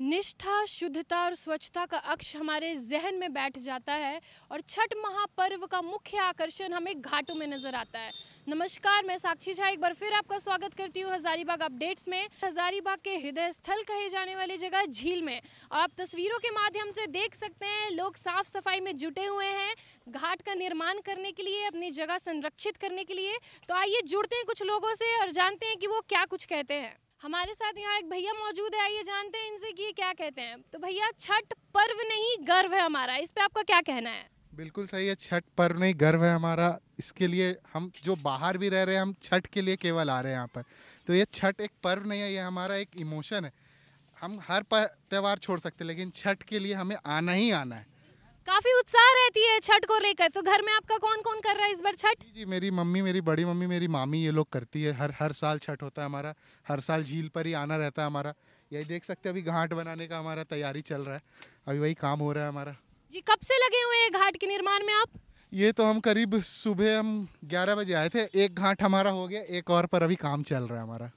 निष्ठा शुद्धता और स्वच्छता का अक्ष हमारे जहन में बैठ जाता है और छठ महापर्व का मुख्य आकर्षण हमें घाटों में नजर आता है नमस्कार मैं साक्षी झा एक बार फिर आपका स्वागत करती हूँ हजारीबाग अपडेट्स में हजारीबाग के हृदय स्थल कहे जाने वाली जगह झील में आप तस्वीरों के माध्यम से देख सकते हैं लोग साफ सफाई में जुटे हुए हैं घाट का निर्माण करने के लिए अपनी जगह संरक्षित करने के लिए तो आइए जुड़ते हैं कुछ लोगों से और जानते हैं कि वो क्या कुछ कहते हैं हमारे साथ यहाँ एक भैया मौजूद है आइए जानते हैं इनसे कि क्या कहते हैं तो भैया छठ पर्व नहीं गर्व है हमारा इस पे आपका क्या कहना है बिल्कुल सही है छठ पर्व नहीं गर्व है हमारा इसके लिए हम जो बाहर भी रह रहे हैं हम छठ के लिए केवल आ रहे हैं यहाँ पर तो ये छठ एक पर्व नहीं है ये हमारा एक इमोशन है हम हर त्यौहार छोड़ सकते लेकिन छठ के लिए हमें आना ही आना है काफी उत्साह रहती है छठ को लेकर तो घर में आपका कौन कौन कर रहा है इस बार छठ जी, जी मेरी मम्मी मेरी बड़ी मम्मी मेरी मामी ये लोग करती है हर हर साल छठ होता है हमारा हर साल झील पर ही आना रहता है हमारा यही देख सकते हैं अभी घाट बनाने का हमारा तैयारी चल रहा है अभी वही काम हो रहा है हमारा जी कब से लगे हुए हैं घाट के निर्माण में आप ये तो हम करीब सुबह हम 11 बजे आए थे एक घाट हमारा हो गया एक और पर अभी काम चल रहा है हमारा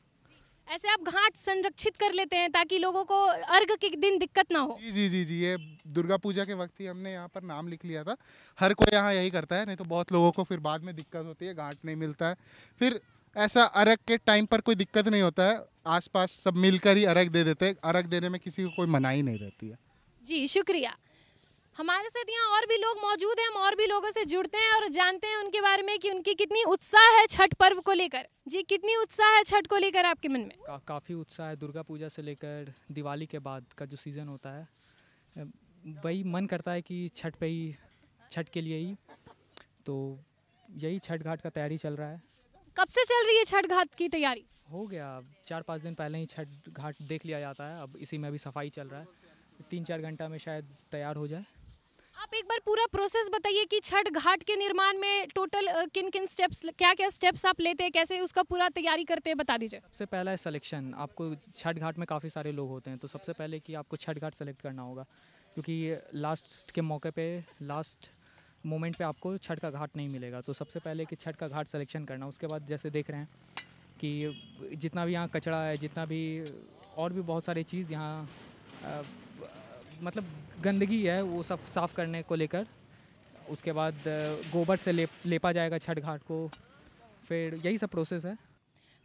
ऐसे आप घाट संरक्षित कर लेते हैं ताकि लोगों को अर्घ के दिन दिक्कत ना हो जी जी जी जी ये दुर्गा पूजा के वक्त ही हमने यहाँ पर नाम लिख लिया था हर कोई यहाँ यही करता है नहीं तो बहुत लोगों को फिर बाद में दिक्कत होती है घाट नहीं मिलता है फिर ऐसा अर्घ के टाइम पर कोई दिक्कत नहीं होता है आसपास सब मिलकर ही अर्घ दे देते हैं अर्घ देने में किसी को कोई मनाही नहीं रहती है जी शुक्रिया हमारे साथ यहाँ और भी लोग मौजूद हैं हम और भी लोगों से जुड़ते हैं और जानते हैं उनके बारे में कि उनकी कितनी उत्साह है छठ पर्व को लेकर जी कितनी उत्साह है छठ को लेकर आपके मन में का, काफ़ी उत्साह है दुर्गा पूजा से लेकर दिवाली के बाद का जो सीज़न होता है वही मन करता है कि छठ पे ही छठ के लिए ही तो यही छठ घाट का तैयारी चल रहा है कब से चल रही है छठ घाट की तैयारी हो गया चार पाँच दिन पहले ही छठ घाट देख लिया जाता है अब इसी में अभी सफाई चल रहा है तीन चार घंटा में शायद तैयार हो जाए आप एक बार पूरा प्रोसेस बताइए कि छठ घाट के निर्माण में टोटल किन किन स्टेप्स क्या क्या स्टेप्स आप लेते हैं कैसे उसका पूरा तैयारी करते हैं बता दीजिए सबसे पहला है सिलेक्शन आपको छठ घाट में काफ़ी सारे लोग होते हैं तो सबसे पहले कि आपको छठ घाट सेलेक्ट करना होगा क्योंकि लास्ट के मौके पर लास्ट मोमेंट पर आपको छठ का घाट नहीं मिलेगा तो सबसे पहले कि छठ का घाट सेलेक्शन करना उसके बाद जैसे देख रहे हैं कि जितना भी यहाँ कचरा है जितना भी और भी बहुत सारी चीज़ यहाँ मतलब गंदगी है वो सब साफ़ करने को लेकर उसके बाद गोबर से लेप लेपा जाएगा छठ घाट को फिर यही सब प्रोसेस है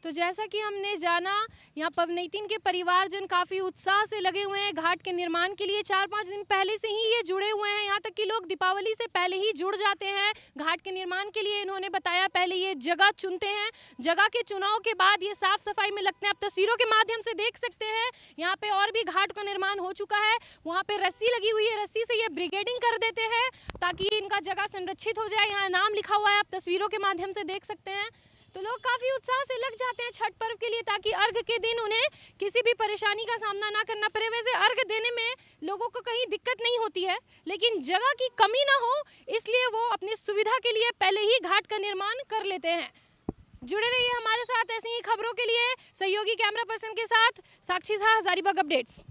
तो जैसा कि हमने जाना यहाँ पवनैतीन के परिवारजन काफ़ी उत्साह से लगे हुए हैं घाट के निर्माण के लिए चार पाँच दिन पहले से ही ये जुड़े हुए हैं यहाँ तक कि लोग दीपावली से पहले ही जुड़ जाते हैं घाट के निर्माण के लिए इन्होंने बताया पहले ये जगह चुनते हैं जगह के चुनाव के बाद ये साफ सफाई में लगते हैं आप तस्वीरों के माध्यम से देख सकते हैं यहाँ पे और भी घाट का निर्माण हो चुका है वहाँ पे रस्सी लगी हुई है रस्सी से ये ब्रिगेडिंग कर देते हैं ताकि इनका जगह संरक्षित हो जाए यहाँ नाम लिखा हुआ है आप तस्वीरों के माध्यम से देख सकते हैं तो लोग काफ़ी उत्साह से लग जाते हैं छठ पर्व के लिए ताकि अर्घ के दिन उन्हें किसी भी परेशानी का सामना ना करना पड़े वैसे अर्घ देने में लोगों को कहीं दिक्कत नहीं होती है लेकिन जगह की कमी ना हो इसलिए वो अपनी सुविधा के लिए पहले ही घाट का निर्माण कर लेते हैं जुड़े रहिए हमारे साथ ऐसी ही खबरों के लिए सहयोगी कैमरा पर्सन के साथ साक्षी शाह हजारीबाग अपडेट्स